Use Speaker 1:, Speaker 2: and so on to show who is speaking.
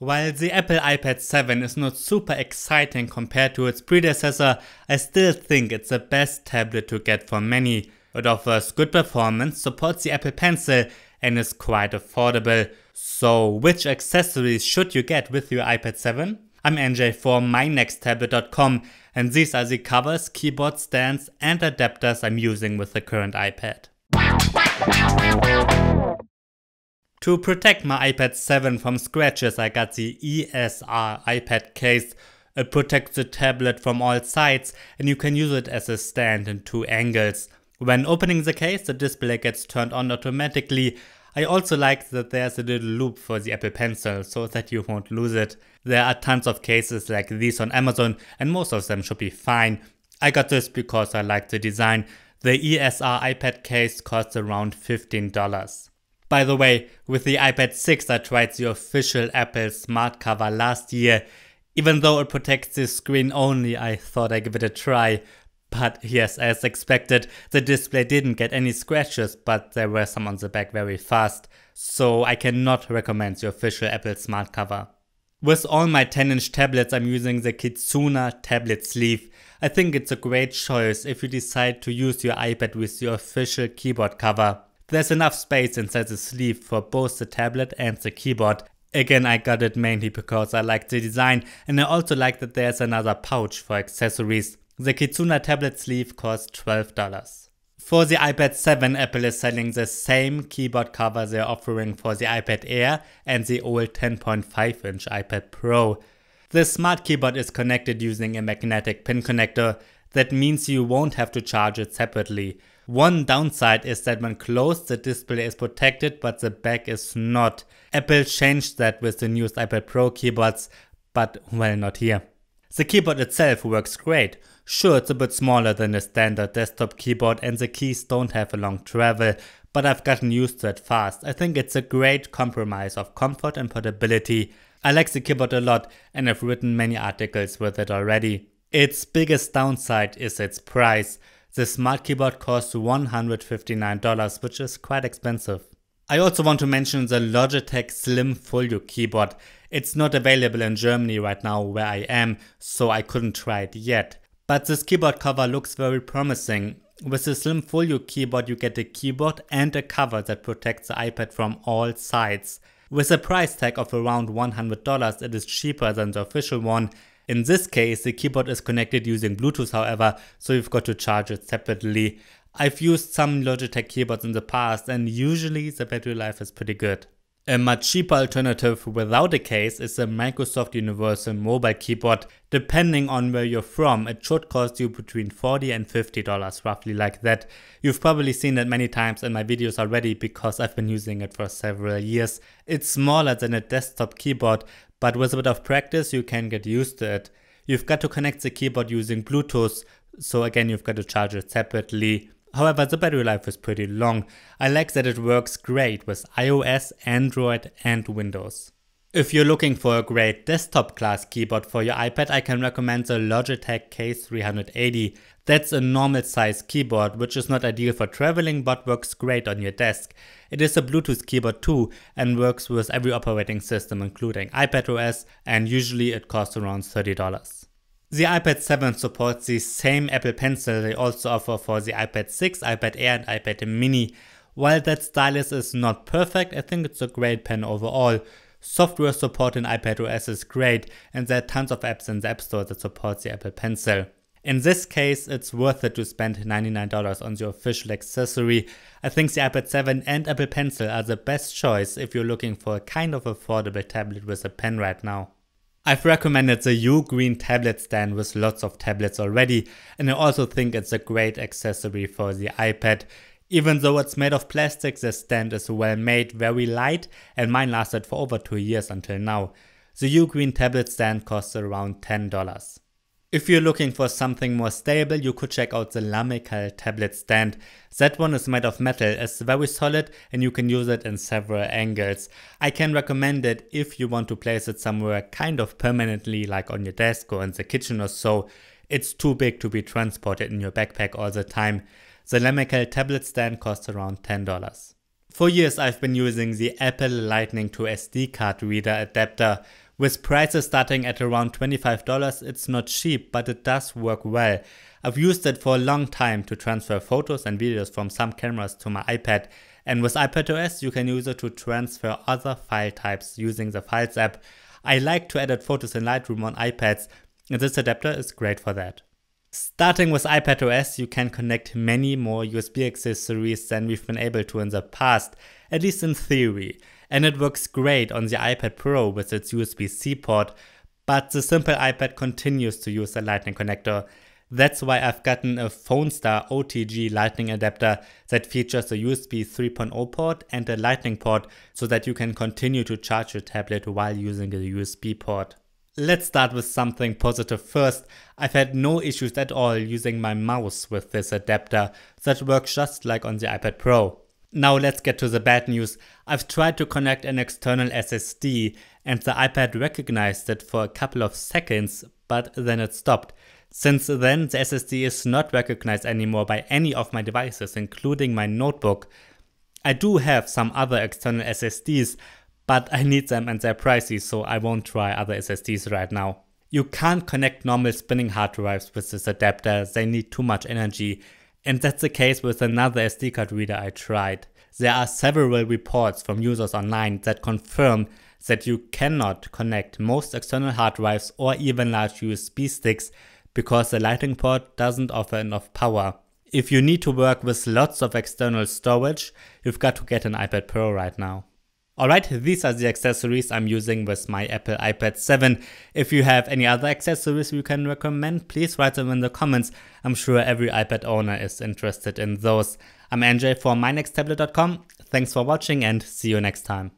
Speaker 1: While the Apple iPad 7 is not super exciting compared to its predecessor, I still think it's the best tablet to get for many. It offers good performance, supports the Apple Pencil and is quite affordable. So which accessories should you get with your iPad 7? I'm NJ for mynexttablet.com and these are the covers, keyboard stands and adapters I'm using with the current iPad. To protect my iPad 7 from scratches, I got the ESR iPad case. It protects the tablet from all sides and you can use it as a stand in two angles. When opening the case, the display gets turned on automatically. I also like that there's a little loop for the Apple Pencil so that you won't lose it. There are tons of cases like these on Amazon and most of them should be fine. I got this because I like the design. The ESR iPad case costs around $15. By the way, with the iPad 6 I tried the official Apple smart cover last year. Even though it protects the screen only, I thought I'd give it a try. But yes, as expected, the display didn't get any scratches, but there were some on the back very fast, so I cannot recommend the official Apple smart cover. With all my 10-inch tablets, I'm using the Kitsuna tablet sleeve. I think it's a great choice if you decide to use your iPad with the official keyboard cover. There's enough space inside the sleeve for both the tablet and the keyboard. Again, I got it mainly because I like the design and I also like that there's another pouch for accessories. The Kitsuna tablet sleeve costs $12. For the iPad 7, Apple is selling the same keyboard cover they're offering for the iPad Air and the old 10.5 inch iPad Pro. The smart keyboard is connected using a magnetic pin connector. That means you won't have to charge it separately. One downside is that when closed, the display is protected, but the back is not. Apple changed that with the newest iPad Pro keyboards, but well, not here. The keyboard itself works great. Sure, it's a bit smaller than a standard desktop keyboard and the keys don't have a long travel, but I've gotten used to it fast. I think it's a great compromise of comfort and portability. I like the keyboard a lot and I've written many articles with it already. Its biggest downside is its price. The smart keyboard costs $159, which is quite expensive. I also want to mention the Logitech Slim Folio keyboard. It's not available in Germany right now where I am, so I couldn't try it yet. But this keyboard cover looks very promising. With the Slim Folio keyboard you get a keyboard and a cover that protects the iPad from all sides. With a price tag of around $100 it is cheaper than the official one in this case, the keyboard is connected using Bluetooth, however, so you've got to charge it separately. I've used some Logitech keyboards in the past and usually the battery life is pretty good. A much cheaper alternative without a case is the Microsoft Universal Mobile Keyboard. Depending on where you're from, it should cost you between 40 and $50, roughly like that. You've probably seen it many times in my videos already because I've been using it for several years. It's smaller than a desktop keyboard, but with a bit of practice you can get used to it. You've got to connect the keyboard using Bluetooth, so again you've got to charge it separately. However, the battery life is pretty long. I like that it works great with iOS, Android and Windows. If you're looking for a great desktop class keyboard for your iPad, I can recommend the Logitech K380. That's a normal size keyboard, which is not ideal for traveling but works great on your desk. It is a Bluetooth keyboard too and works with every operating system including iPadOS and usually it costs around $30. The iPad 7 supports the same Apple Pencil they also offer for the iPad 6, iPad Air and iPad mini. While that stylus is not perfect, I think it's a great pen overall. Software support in iPadOS is great and there are tons of apps in the App Store that support the Apple Pencil. In this case, it's worth it to spend $99 on your official accessory. I think the iPad 7 and Apple Pencil are the best choice if you're looking for a kind of affordable tablet with a pen right now. I've recommended the Ugreen tablet stand with lots of tablets already and I also think it's a great accessory for the iPad. Even though it's made of plastic, the stand is well made, very light and mine lasted for over 2 years until now. The Ugreen tablet stand costs around $10. If you're looking for something more stable, you could check out the Lamical tablet stand. That one is made of metal, it's very solid and you can use it in several angles. I can recommend it if you want to place it somewhere kind of permanently like on your desk or in the kitchen or so. It's too big to be transported in your backpack all the time. The Lamical tablet stand costs around $10. For years I've been using the Apple Lightning to SD card reader adapter with prices starting at around $25, it's not cheap, but it does work well. I've used it for a long time to transfer photos and videos from some cameras to my iPad. And with iPadOS, you can use it to transfer other file types using the Files app. I like to edit photos in Lightroom on iPads, and this adapter is great for that. Starting with iPadOS, you can connect many more USB accessories than we've been able to in the past, at least in theory and it works great on the iPad Pro with its USB-C port, but the simple iPad continues to use a lightning connector. That's why I've gotten a PhoneStar OTG lightning adapter that features a USB 3.0 port and a lightning port so that you can continue to charge your tablet while using a USB port. Let's start with something positive first. I've had no issues at all using my mouse with this adapter that works just like on the iPad Pro. Now let's get to the bad news. I've tried to connect an external SSD and the iPad recognized it for a couple of seconds, but then it stopped. Since then, the SSD is not recognized anymore by any of my devices, including my notebook. I do have some other external SSDs, but I need them and they're pricey, so I won't try other SSDs right now. You can't connect normal spinning hard drives with this adapter, they need too much energy. And that's the case with another SD card reader I tried. There are several reports from users online that confirm that you cannot connect most external hard drives or even large USB sticks because the lightning port doesn't offer enough power. If you need to work with lots of external storage, you've got to get an iPad Pro right now. Alright, these are the accessories I'm using with my Apple iPad 7. If you have any other accessories you can recommend, please write them in the comments. I'm sure every iPad owner is interested in those. I'm NJ for mynexttablet.com. Thanks for watching and see you next time.